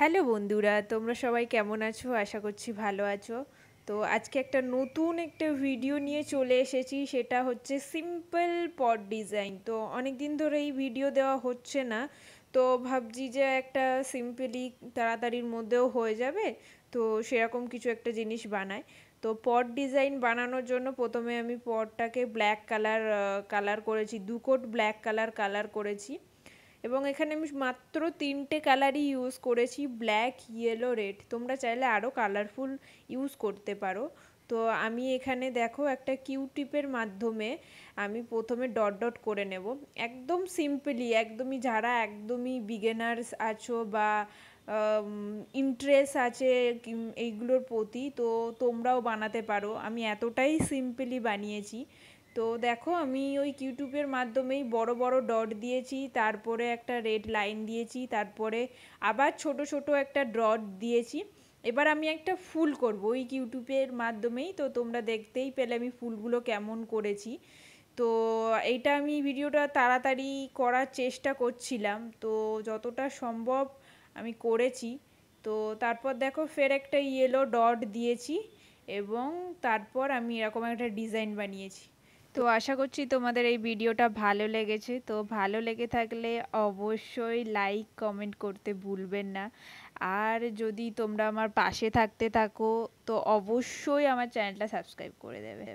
hello বন্ধুরা তোমরা সবাই কেমন আছো আশা করছি ভালো আছো তো আজকে একটা নতুন একটা ভিডিও নিয়ে চলে এসেছি সেটা হচ্ছে সিম্পল পট ডিজাইন তো অনেক দিন ধরে এই ভিডিও দেওয়া হচ্ছে না তো ভাবছি যে একটা সিম্পলি তাড়াতাড়ির মধ্যেও হয়ে যাবে তো সেরকম কিছু একটা জিনিস বানায় তো পট ডিজাইন বানানোর জন্য প্রথমে আমি পটটাকে ব্ল্যাক কালার কালার করেছি দুকোট ব্ল্যাক কালার কালার করেছি এবং এখানে আমি মাত্র তিনটে কালারই ইউজ করেছি ব্ল্যাক ইয়েলো রেড তোমরা চাইলে আরও কালারফুল ইউজ করতে পারো তো আমি এখানে দেখো একটা কিউ টিপের মাধ্যমে আমি প্রথমে ডট ডট করে নেব একদম সিম্পলি একদমই যারা একদমই বিগেনার্স আছো বা ইন্টারেস্ট আছে এইগুলোর প্রতি তো তোমরাও বানাতে পারো আমি এতটাই সিম্পলি বানিয়েছি তো দেখো আমি ওই কিউটিউবের মাধ্যমেই বড় বড় ডট দিয়েছি তারপরে একটা রেড লাইন দিয়েছি তারপরে আবার ছোট ছোট একটা ডট দিয়েছি এবার আমি একটা ফুল করব ওই কিউটিউবের মাধ্যমেই তো তোমরা দেখতেই পেলে আমি ফুলগুলো কেমন করেছি তো এইটা আমি ভিডিওটা তাড়াতাড়ি করার চেষ্টা করছিলাম তো যতটা সম্ভব আমি করেছি তো তারপর দেখো ফের একটা ইয়েলো ডট দিয়েছি এবং তারপর আমি এরকম একটা ডিজাইন বানিয়েছি তো আশা করছি তোমাদের এই ভিডিওটা ভালো লেগেছে তো ভালো লেগে থাকলে অবশ্যই লাইক কমেন্ট করতে ভুলবেন না আর যদি তোমরা আমার পাশে থাকতে থাকো তো অবশ্যই আমার চ্যানেলটা সাবস্ক্রাইব করে দেবে